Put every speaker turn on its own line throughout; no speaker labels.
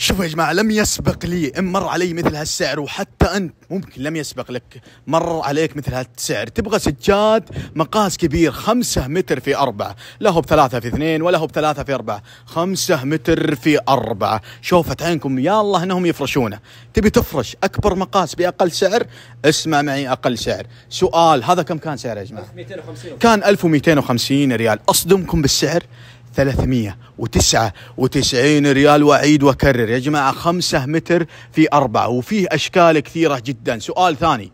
شوفوا يا جماعة لم يسبق لي إن مر علي مثل هالسعر وحتى أنت ممكن لم يسبق لك مر عليك مثل هالسعر تبغى سجاد مقاس كبير خمسة متر في أربعة لا هو بثلاثة في اثنين ولا هو بثلاثة في أربعة خمسة متر في أربعة شوفت عينكم يا الله أنهم يفرشونه تبي تفرش أكبر مقاس بأقل سعر اسمع معي أقل سعر سؤال هذا كم كان سعره يا جماعة 1250 كان 1250 ريال أصدمكم بالسعر 399 ريال وأعيد وأكرر يا جماعة 5 متر في أربعة وفيه أشكال كثيرة جدا سؤال ثاني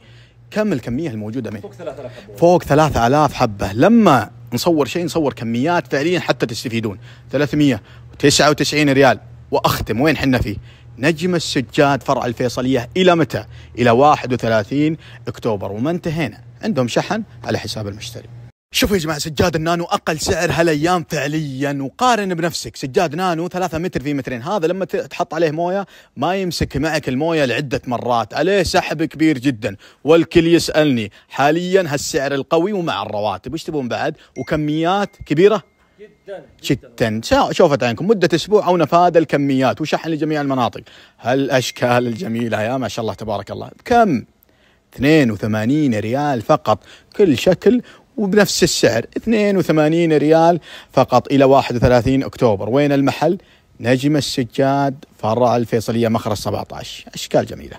كم الكمية الموجودة منه؟ فوق 3000 حبة فوق 3000 حبة لما نصور شيء نصور كميات فعليا حتى تستفيدون 399 ريال وأختم وين حنا فيه؟ نجم السجاد فرع الفيصلية إلى متى؟ إلى 31 أكتوبر وما انتهينا عندهم شحن على حساب المشتري شوفوا يا جماعه سجاد النانو اقل سعر هالايام فعليا وقارن بنفسك سجاد نانو 3 متر في مترين هذا لما تحط عليه مويه ما يمسك معك المويه لعده مرات عليه سحب كبير جدا والكل يسالني حاليا هالسعر القوي ومع الرواتب وش تبون بعد وكميات كبيره جدا جدا, جداً. شوفت عينكم مده اسبوع او نفاد الكميات وشحن لجميع المناطق هالاشكال الجميله يا ما شاء الله تبارك الله بكم 82 ريال فقط كل شكل وبنفس السعر 82 ريال فقط إلى 31 أكتوبر وين المحل؟ نجم السجاد فرع الفيصلية مخرج 17 أشكال جميلة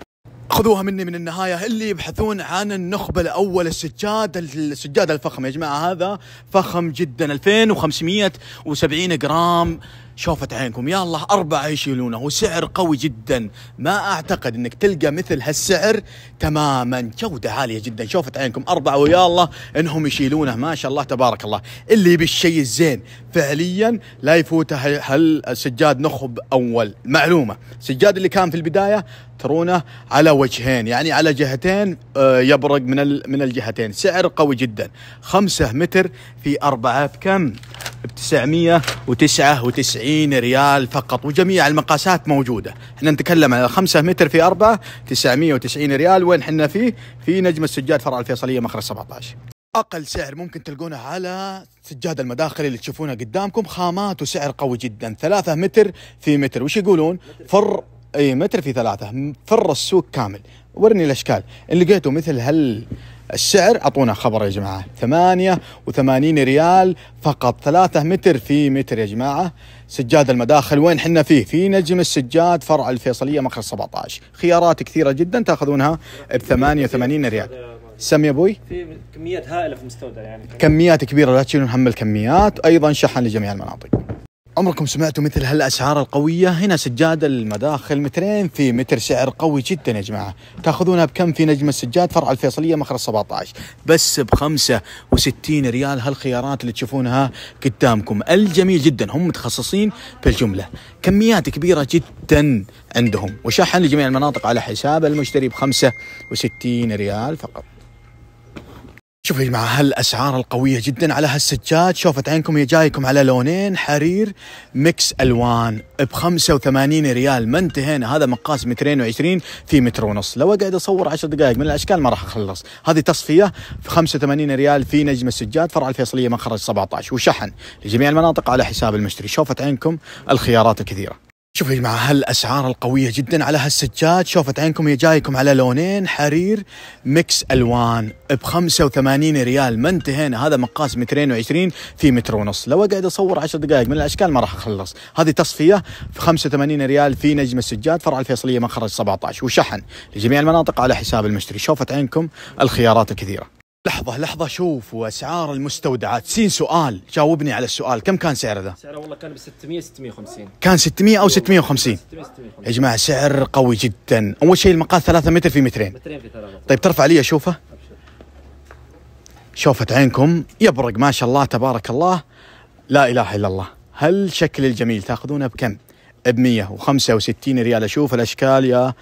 خذوها مني من النهاية اللي يبحثون عن النخبة الأول السجاد السجاد الفخم يا جماعة هذا فخم جدا 2570 جرام شوفت عينكم يا الله أربعة يشيلونه وسعر قوي جدا ما أعتقد أنك تلقى مثل هالسعر تماما جودة عالية جدا شوفت عينكم أربعة ويا الله أنهم يشيلونه ما شاء الله تبارك الله اللي بالشيء الزين فعليا لا يفوته هل سجاد نخب أول معلومة السجاد اللي كان في البداية ترونه على وجهين يعني على جهتين آه، يبرق من من الجهتين سعر قوي جدا خمسة متر في أربعة بكم ب 999 ريال فقط وجميع المقاسات موجوده احنا نتكلم على 5 متر في 4 990 ريال وين احنا فيه في نجم السجاد فرع الفيصليه مخرج 17 اقل سعر ممكن تلقونه على سجاد المداخل اللي تشوفونه قدامكم خامات وسعر قوي جدا 3 متر في متر وش يقولون فر اي متر في ثلاثة فر السوق كامل ورني الاشكال ان لقيتوا مثل هال الشعر أعطونا خبر يا جماعة 88 ريال فقط 3 متر في متر يا جماعة سجاد المداخل وين حنا فيه في نجم السجاد فرع الفيصلية مخرج 17 خيارات كثيرة جدا تأخذونها ب 88 ريال سم يا ابوي في كميات هائله في المستودع يعني كميات كبيره لا تشيلون هم الكميات ايضا شحن لجميع المناطق عمركم سمعتوا مثل هالاسعار القويه هنا سجاده المداخل مترين في متر سعر قوي جدا يا جماعه تاخذونها بكم في نجم السجاد فرع الفيصليه مخرج 17 بس ب 65 ريال هالخيارات اللي تشوفونها قدامكم الجميل جدا هم متخصصين بالجمله كميات كبيره جدا عندهم وشحن لجميع المناطق على حساب المشتري ب 65 ريال فقط شوفوا يا جماعة هالأسعار القوية جدا على هالسجاد شوفت عينكم هي جايكم على لونين حرير ميكس ألوان ب 85 ريال ما انتهينا هذا مقاس مترين وعشرين في متر ونص لو أقعد أصور 10 دقائق من الأشكال ما راح أخلص هذه تصفية في 85 ريال في نجم السجاد فرع الفيصلية مخرج 17 وشحن لجميع المناطق على حساب المشتري شوفت عينكم الخيارات الكثيرة شوفوا يا جماعة هالأسعار القوية جدا على هالسجاد شوفت عينكم هي جايكم على لونين حرير ميكس ألوان ب 85 ريال ما انتهينا هذا مقاس مترين وعشرين في متر ونص لو أقعد أصور 10 دقائق من الأشكال ما راح أخلص هذه تصفية ب 85 ريال في نجم السجاد فرع الفيصلية مخرج 17 وشحن لجميع المناطق على حساب المشتري شوفت عينكم الخيارات الكثيرة لحظة لحظة شوفوا أسعار المستودعات سين سؤال جاوبني على السؤال كم كان سعره ذا؟ سعره والله كان ب 600 650 كان 600 أو 650 يا جماعة سعر قوي جدا أول شيء المقاس 3 متر في مترين مترين في 3 طيب ترفع لي أشوفه شوفت عينكم يبرق ما شاء الله تبارك الله لا إله إلا الله هل شكل الجميل تاخذونه بكم؟ ب 165 ريال اشوف الاشكال يا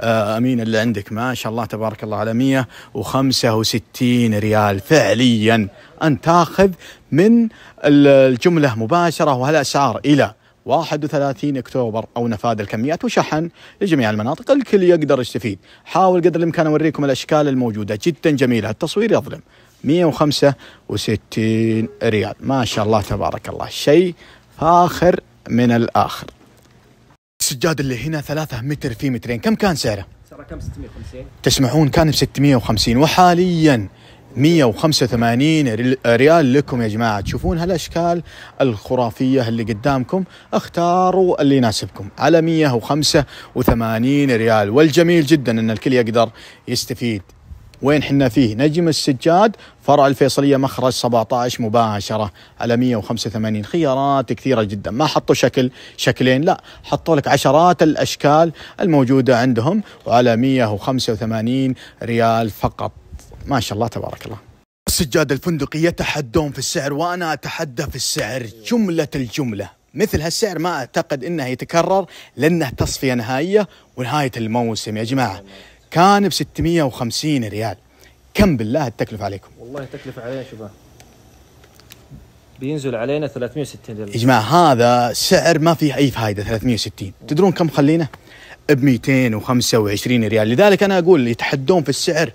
آه، امين اللي عندك ما شاء الله تبارك الله على 165 ريال فعليا ان تاخذ من الجمله مباشره وهالاسعار الى 31 اكتوبر او نفاذ الكميات وشحن لجميع المناطق الكل يقدر يستفيد حاول قدر الامكان اوريكم الاشكال الموجوده جدا جميله التصوير يظلم 165 ريال ما شاء الله تبارك الله شيء فاخر من الاخر السجاد اللي هنا ثلاثة متر في مترين كم كان سعره؟ سعره كم 650 تسمعون كان ب 650 وحاليا 185 ريال لكم يا جماعة تشوفون هالأشكال الخرافية اللي قدامكم اختاروا اللي يناسبكم على 185 ريال والجميل جدا أن الكل يقدر يستفيد وين حنا فيه نجم السجاد فرع الفيصليه مخرج 17 مباشره على 185 خيارات كثيره جدا ما حطوا شكل شكلين لا حطوا لك عشرات الاشكال الموجوده عندهم وعلى 185 ريال فقط ما شاء الله تبارك الله السجاد الفندقي يتحدون في السعر وانا اتحدى في السعر جمله الجمله مثل هالسعر ما اعتقد انه يتكرر لانه تصفيه نهائيه ونهايه الموسم يا جماعه كان ب 650 ريال كم بالله التكلفه عليكم؟ والله التكلفه علينا شباب بينزل علينا 360 ريال يا جماعه هذا سعر ما فيه اي فائده 360 تدرون كم خلينا؟ ب 225 ريال لذلك انا اقول يتحدون في السعر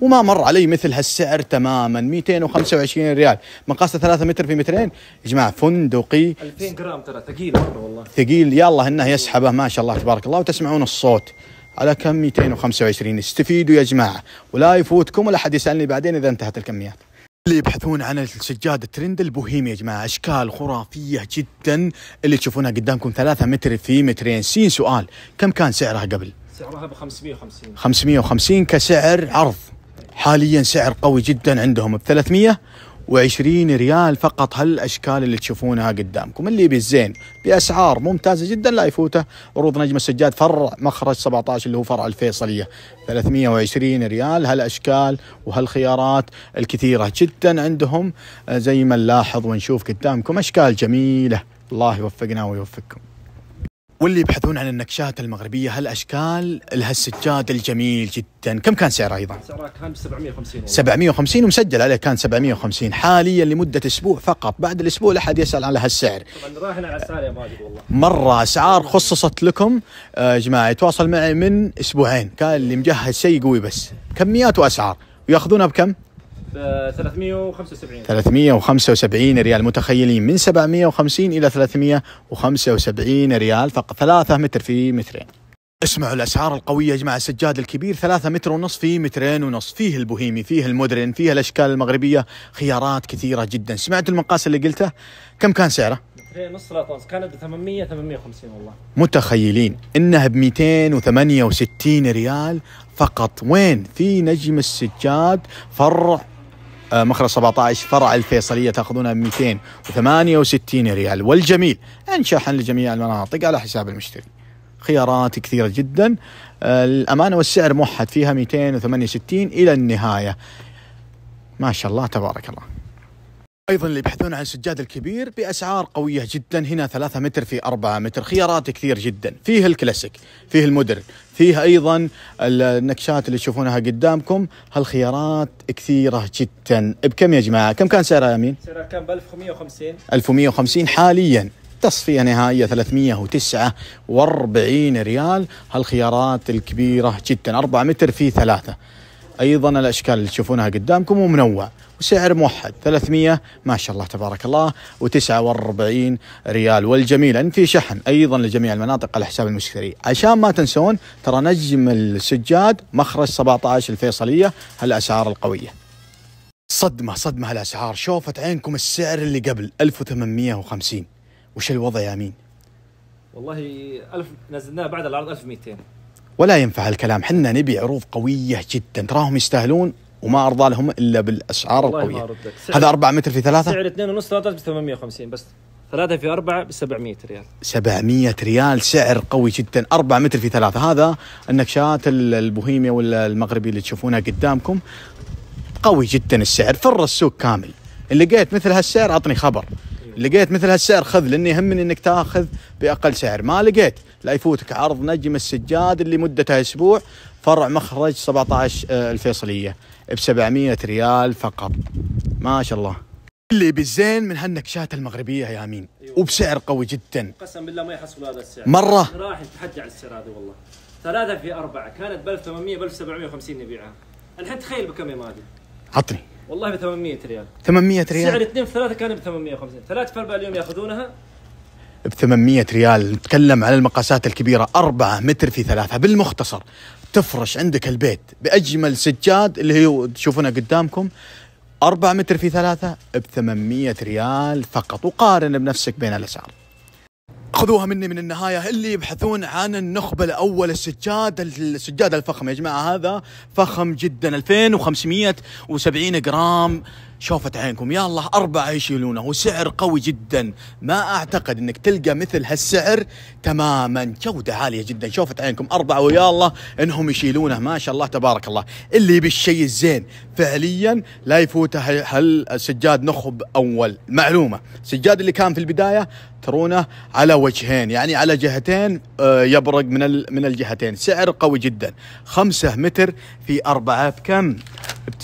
وما مر علي مثل هالسعر تماما 225 ريال مقاسه 3 متر في مترين يا جماعه فندقي 2000 جرام ترى ثقيل مره والله ثقيل يلا انه يسحبه ما شاء الله تبارك الله وتسمعون الصوت على كم 225 استفيدوا يا جماعه ولا يفوتكم ولا حد يسالني بعدين اذا انتهت الكميات اللي يبحثون عن السجاد الترند البوهيم يا جماعه اشكال خرافيه جدا اللي تشوفونها قدامكم 3 متر في مترين سين سؤال كم كان سعرها قبل سعرها ب 550 550 كسعر عرض حاليا سعر قوي جدا عندهم ب 300 وعشرين ريال فقط هالأشكال اللي تشوفونها قدامكم اللي بالزين بأسعار ممتازة جدا لا يفوته عروض نجم السجاد فرع مخرج 17 اللي هو فرع الفيصلية 320 ريال هالأشكال وهالخيارات الكثيرة جدا عندهم آه، زي ما نلاحظ ونشوف قدامكم أشكال جميلة الله يوفقنا ويوفقكم واللي يبحثون عن النكشات المغربيه هالاشكال لها السجاد الجميل جدا، كم كان سعره ايضا؟ سعره كان 750 والله. 750 ومسجل عليه كان 750 حاليا لمده اسبوع فقط، بعد الاسبوع لا احد يسال على هالسعر. طبعا راهن على السعر يا ماجد والله. مره اسعار خصصت لكم آه، يا جماعه يتواصل معي من اسبوعين، كان اللي مجهز شيء قوي بس، كميات واسعار، وياخذونها بكم؟ 375 375 ريال متخيلين من 750 الى 375 ريال فقط 3 متر في مترين اسمعوا الاسعار القويه يا جماعه السجاد الكبير ثلاثة متر ونص في مترين ونص فيه البوهيمي فيه المودرن فيه الاشكال المغربيه خيارات كثيره جدا سمعتوا المقاس اللي قلته كم كان سعره نص ثلاث ونص كانت ب 800 850 والله متخيلين انها ب 268 ريال فقط وين في نجم السجاد فرع آه، مخرج 17 فرع الفيصلية تأخذونها ب 268 ريال والجميل أن شحن لجميع المناطق على حساب المشتري خيارات كثيرة جدا آه، الأمانة والسعر موحد فيها 268 إلى النهاية ما شاء الله تبارك الله ايضا اللي يبحثون عن السجاد الكبير باسعار قويه جدا هنا 3 متر في 4 متر خيارات كثير جدا فيه الكلاسيك فيه المودرن فيه ايضا النكشات اللي تشوفونها قدامكم هالخيارات كثيره جدا بكم يا جماعه كم كان سعرها يا امين سعرها كان ب 1150 1150 حاليا تصفية نهائية 349 ريال هالخيارات الكبيرة جدا 4 متر في ثلاثة أيضا الأشكال اللي تشوفونها قدامكم ومنوع وسعر موحد 300 ما شاء الله تبارك الله و49 ريال والجميل ان في شحن ايضا لجميع المناطق على حساب المشتري عشان ما تنسون ترى نجم السجاد مخرج 17 الفيصليه هالاسعار القويه صدمه صدمه هالاسعار شوفت عينكم السعر اللي قبل 1850 وش الوضع يا مين والله ألف نزلناه بعد العرض 1200 ولا ينفع الكلام حنا نبي عروض قوية جدا تراهم يستاهلون وما ارضى لهم الا بالاسعار القويه هذا 4 متر في ثلاثه سعر 2 ونص 3 ب 850 بس ثلاثة في أربعة ب 700 ريال 700 ريال سعر قوي جدا 4 متر في ثلاثة هذا النكشات البوهيمية ولا المغربي اللي تشوفونها قدامكم قوي جدا السعر فر السوق كامل إن لقيت مثل هالسعر أعطني خبر أيوه. لقيت مثل هالسعر خذ لاني يهمني انك تاخذ باقل سعر ما لقيت لا يفوتك عرض نجم السجاد اللي مدته اسبوع فرع مخرج 17 آه، الفيصلية ب 700 ريال فقط ما شاء الله اللي بالزين من هالنكشات المغربيه يا امين أيوة. وبسعر قوي جدا قسم بالله ما يحصل هذا السعر مره راح نتحدى على السعر هذا والله ثلاثة في أربعة كانت ب 1800 ب 1750 نبيعها الحين تخيل بكم يا مادي عطني والله ب 800 ريال
800 ريال سعر
اثنين في ثلاثة كان ب 850 ثلاثة في أربعة اليوم ياخذونها ب 800 ريال نتكلم على المقاسات الكبيرة 4 متر في 3 بالمختصر تفرش عندك البيت باجمل سجاد اللي هي تشوفونها قدامكم 4 متر في ثلاثة ب 800 ريال فقط وقارن بنفسك بين الأسعار خذوها مني من النهاية اللي يبحثون عن النخبة الأول السجاد السجاد الفخم يا جماعة هذا فخم جدا 2570 جرام شوفت عينكم يا الله أربعة يشيلونه وسعر قوي جدا ما أعتقد أنك تلقى مثل هالسعر تماما جودة عالية جدا شوفت عينكم أربعة ويا الله أنهم يشيلونه ما شاء الله تبارك الله اللي بالشيء الزين فعليا لا يفوته هل سجاد نخب أول معلومة السجاد اللي كان في البداية ترونه على وجهين يعني على جهتين آه، يبرق من من الجهتين سعر قوي جدا خمسة متر في أربعة بكم ب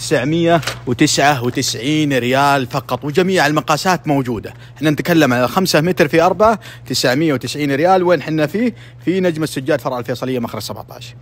999 ريال فقط وجميع المقاسات موجوده احنا نتكلم على 5 متر في 4 990 ريال وين احنا فيه في نجم السجاد فرع الفيصليه مخرج 17